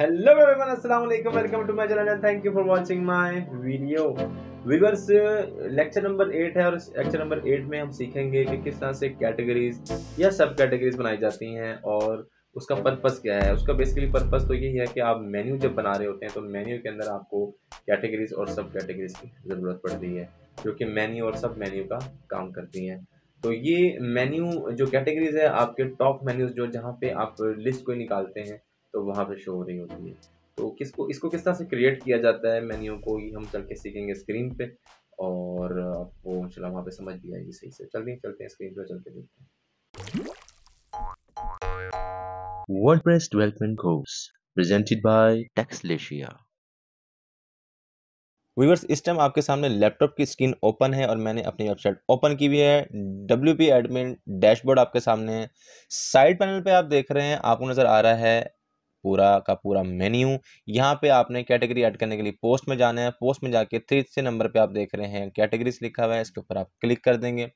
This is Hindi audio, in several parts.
हेलो एवरीवन अस्सलाम वालेकुम welcome to my channel and thank you for watching my video viewers lecture number eight है और लेक्चर नंबर एट में हम सीखेंगे कि किस तरह से कैटेगरीज या सब कैटेगरीज बनाई जाती हैं और उसका पर्पस क्या है उसका बेसिकली पर्पस तो यही है कि आप मेन्यू जब बना रहे होते हैं तो मेन्यू के अंदर आपको कैटेगरीज और सब कैटेगरीज की ज़रूरत पड़ती है जो कि मेन्यू और सब मेन्यू का काम करती हैं तो ये मेन्यू जो कैटेगरीज है आपके टॉप मेन्यूज जो जहाँ पे आप लिस्ट को निकालते हैं तो वहाँ पे शो हो रही होती है तो किसको इसको किस तरह से क्रिएट किया जाता है मेन्यू को ही हम चल के सीखेंगे स्क्रीन पे और आपको चला वहाँ पे समझ भी आएगी सही से चल चलते हैं स्क्रीन पे चल के देखते हैं WordPress development course presented by Taxlatia. Viewers इस टाइम आपके सामने लैपटॉप की स्क्रीन ओपन है और मैंने अपनी वेबसाइट ओपन की भी है डब्ल्यू पी एडमिन डैशबोर्ड आपके सामने है साइड पैनल पे आप देख रहे हैं आपको नज़र आ रहा है पूरा का पूरा मेन्यू यहाँ पे आपने कैटेगरी ऐड करने के लिए पोस्ट में जाना है पोस्ट में जाके से नंबर पे आप देख रहे हैं कैटेगरीज लिखा हुआ है इसके ऊपर आप क्लिक कर देंगे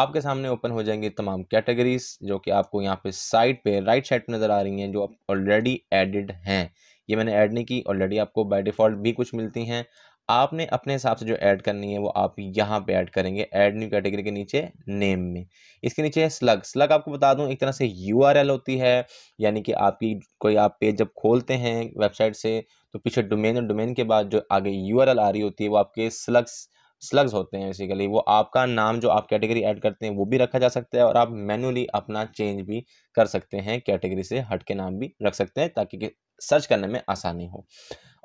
आपके सामने ओपन हो जाएंगी तमाम कैटेगरीज जो कि आपको यहाँ पे साइड पे राइट साइड पर नज़र आ रही हैं जो ऑलरेडी एडिड हैं ये मैंने ऐड नहीं की ऑलरेडी आपको बाय डिफ़ॉल्ट भी कुछ मिलती हैं आपने अपने हिसाब से जो ऐड करनी है वो आप यहाँ पे ऐड करेंगे ऐड न्यू कैटेगरी के नीचे नेम में इसके नीचे है स्लग स्लग आपको बता दूँ एक तरह से यू होती है यानी कि आपकी कोई आप पेज जब खोलते हैं वेबसाइट से तो पीछे डोमेन और डोमेन के बाद जो आगे यू आ रही होती है वो आपके स्लग्स स्लग्स होते हैं बेसिकली वो आपका नाम जो आप कैटेगरी ऐड करते हैं वो भी रखा जा सकता है और आप मैनुअली अपना चेंज भी कर सकते हैं कैटेगरी से हट के नाम भी रख सकते हैं ताकि सर्च करने में आसानी हो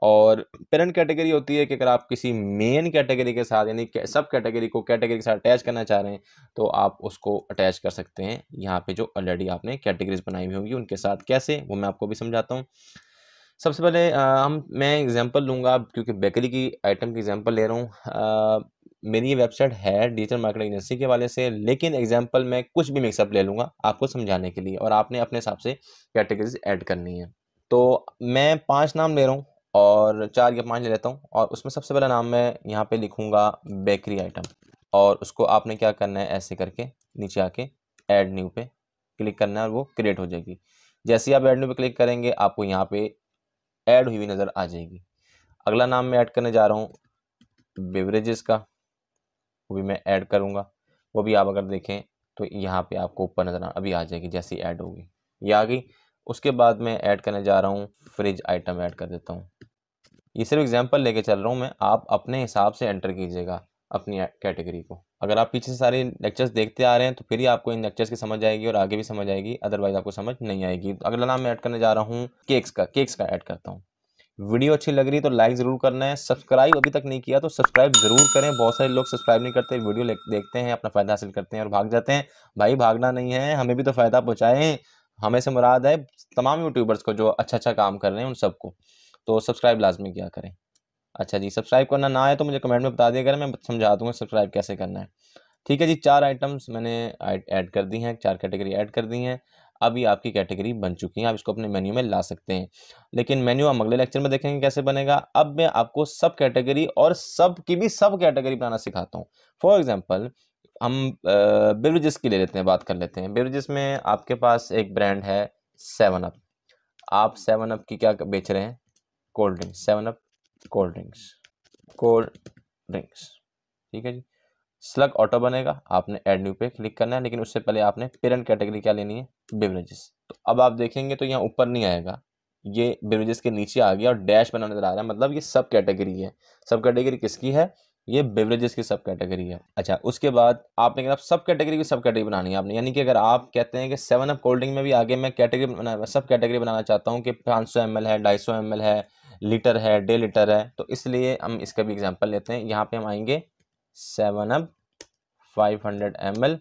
और पेरेंट कैटेगरी होती है कि अगर आप किसी मेन कैटेगरी के साथ यानी सब कैटेगरी को कैटेगरी के साथ अटैच करना चाह रहे हैं तो आप उसको अटैच कर सकते हैं यहाँ पे जो ऑलरेडी आपने कैटेगरीज बनाई हुई होंगी उनके साथ कैसे वो मैं आपको भी समझाता हूँ सबसे पहले हम मैं एग्जांपल लूँगा क्योंकि बेकरी की आइटम की एग्जाम्पल ले रहा हूँ मेरी ये वेबसाइट है डिजिटल मार्केटिंग एजेंसी के वाले से लेकिन एग्जाम्पल मैं कुछ भी मिक्सअप ले लूँगा आपको समझाने के लिए और आपने अपने हिसाब से कैटेगरीज ऐड करनी है तो मैं पाँच नाम ले रहा हूँ और चार या पाँच ले लेता हूँ और उसमें सबसे पहला नाम मैं यहाँ पे लिखूँगा बेकरी आइटम और उसको आपने क्या करना है ऐसे करके नीचे आके ऐड न्यू पे क्लिक करना है और वो क्रिएट हो जाएगी जैसे ही आप ऐड न्यू पे क्लिक करेंगे आपको यहाँ पे ऐड हुई हुई नज़र आ जाएगी अगला नाम मैं ऐड करने जा रहा हूँ बेवरेजेस का वो भी मैं ऐड करूँगा वो भी आप अगर देखें तो यहाँ पर आपको ऊपर नज़र अभी आ जाएगी जैसी ऐड होगी ये आ गई उसके बाद मैं ऐड करने जा रहा हूँ फ्रिज आइटम ऐड कर देता हूँ ये सिर्फ एग्जाम्पल लेके चल रहा हूँ मैं आप अपने हिसाब से एंटर कीजिएगा अपनी कैटेगरी को अगर आप पीछे से सारे लेक्चर्स देखते आ रहे हैं तो फिर ही आपको इन लेक्चर्स की समझ आएगी और आगे भी समझ आएगी अदरवाइज आपको समझ नहीं आएगी तो अगला नाम मैं ऐड करने जा रहा हूँ केक्स का केक्स का ऐड करता हूँ वीडियो अच्छी लग रही तो लाइक ज़रूर करना है सब्सक्राइब अभी तक नहीं किया तो सब्सक्राइब ज़रूर करें बहुत सारे लोग सब्सक्राइब नहीं करते वीडियो देखते हैं अपना फ़ायदा हासिल करते हैं और भाग जाते हैं भाई भागना नहीं है हमें भी तो फ़ायदा पहुँचाएँ हमें से मुराद है तमाम यूट्यूबर्स को जो अच्छा अच्छा काम कर रहे हैं उन सबको तो सब्सक्राइब लाजमी क्या करें अच्छा जी सब्सक्राइब करना ना आए तो मुझे कमेंट में बता दिया करें मैं समझा दूँगा सब्सक्राइब कैसे करना है ठीक है जी चार आइटम्स मैंने ऐड कर दी हैं चार कैटेगरी ऐड कर दी हैं अभी आपकी कैटेगरी बन चुकी है आप इसको अपने मेन्यू में ला सकते हैं लेकिन मेन्यू हम अगले लेक्चर में देखेंगे कैसे बनेगा अब मैं आपको सब कैटेगरी और सब की भी सब कैटेगरी बनाना सिखाता हूँ फॉर एग्जाम्पल हम बेवरेजेस की ले लेते हैं बात कर लेते हैं बेवरेजेस में आपके पास एक ब्रांड है सेवन अप आप सेवन अप की क्या बेच रहे हैं cold drinks seven up cold drinks cold drinks ठीक है जी स्लग ऑटो बनेगा आपने एड न्यू पे क्लिक करना है लेकिन उससे पहले आपने पेरेंट कैटेगरी क्या लेनी है बेवरेजेस तो अब आप देखेंगे तो यहाँ ऊपर नहीं आएगा ये बेवरेजेस के नीचे आ गया और डैश बना नजर आ रहा है मतलब ये सब कैटेगरी है सब कैटेगरी किसकी है ये बेवरेजेस की सब कैटेगरी है अच्छा उसके बाद आपने कहा सब कैटेगरी की सब कैटेगरी बनानी है आपने यानी कि अगर आप कहते हैं कि सेवन अप कोल्ड ड्रिंक में भी आगे मैं कैटेगरी बना सब कैटेगरी बनाना चाहता हूँ कि पाँच सौ एम है ढाई सौ एम है लीटर है डे लीटर है तो इसलिए हम इसका भी एग्जाम्पल लेते हैं यहाँ पे हम आएंगे seven up five hundred ML एल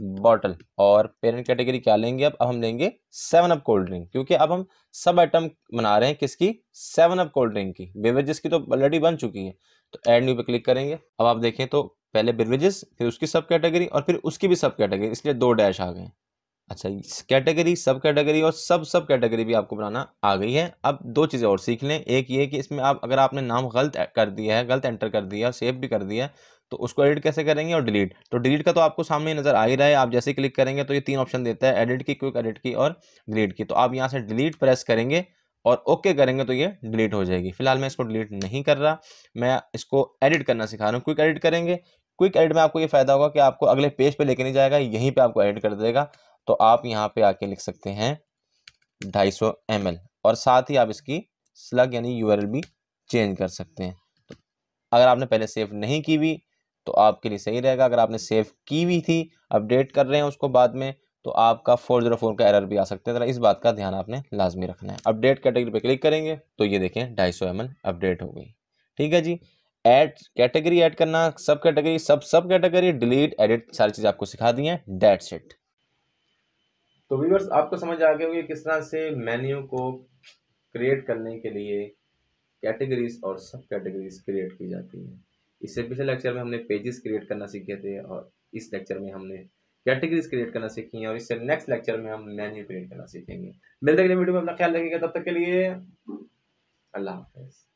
बॉटल और पेरेंट कैटेगरी क्या लेंगे अब अब हम लेंगे सेवन अप कोल्ड ड्रिंक क्योंकि अब हम सब आइटम बना रहे हैं किसकी सेवन अप कोल्ड ड्रिंक की बेवरेजेस की तो ऑलरेडी बन चुकी है तो एड न्यू पे क्लिक करेंगे अब आप देखें तो पहले बेवरेजेस फिर उसकी सब कैटेगरी और फिर उसकी भी सब कैटेगरी इसलिए दो डैश आ गए अच्छा कैटेगरी सब कैटेगरी और सब सब कैटेगरी भी आपको बनाना आ गई है अब दो चीज़ें और सीख लें एक ये कि इसमें आप अगर आपने नाम गलत कर दिया है गलत एंटर कर दिया है सेव भी कर दिया है तो उसको एडिट कैसे करेंगे और डिलीट तो डिलीट का तो आपको सामने नज़र आ ही रहा है आप जैसे क्लिक करेंगे तो ये तीन ऑप्शन देता है एडिट की क्विक एडिट की और डिलीट की तो आप यहाँ से डिलीट प्रेस करेंगे और ओके करेंगे तो ये डिलीट हो जाएगी फिलहाल मैं इसको डिलीट नहीं कर रहा मैं इसको एडिट करना सिखा रहा हूँ क्विक एडिट करेंगे क्विक एडिट में आपको ये फ़ायदा होगा कि आपको अगले पेज पे लेके नहीं जाएगा यहीं पे आपको एडिट कर देगा तो आप यहाँ पे आके लिख सकते हैं 250 सौ और साथ ही आप इसकी स्लग यानी यू भी चेंज कर सकते हैं तो अगर आपने पहले सेव नहीं की भी तो आपके लिए सही रहेगा अगर आपने सेव की हुई थी अपडेट कर रहे हैं उसको बाद में तो आपका फोर जीरो फोर का एरर भी आ सकता है इस बात का ध्यान आपने लाजमी रखना है अपडेट कैटेगरी पे क्लिक करेंगे तो ये देखें ढाई सौ अपडेट हो गई ठीक है जी ऐड कैटेगरी ऐड करना सब कैटेगरी सब सब कैटेगरी डिलीट एडिट सारी चीज़ आपको सिखा दी है डेट सेट तो व्यूवर्स आपको समझ आ गए होंगे किस तरह से मेन्यू को क्रिएट करने के लिए कैटेगरीज और सब कैटेगरीज क्रिएट की जाती है इससे पिछले लेक्चर में हमने पेजेस क्रिएट करना सीखे थे और इस लेक्चर में हमने कैटेगरीज क्रिएट करना सीखी है और इससे नेक्स्ट लेक्चर में हम मेन्यू क्रिएट करना सीखेंगे मिलते अगले वीडियो में अपना ख्याल रखिएगा तब तक के लिए अल्लाह हाफिज़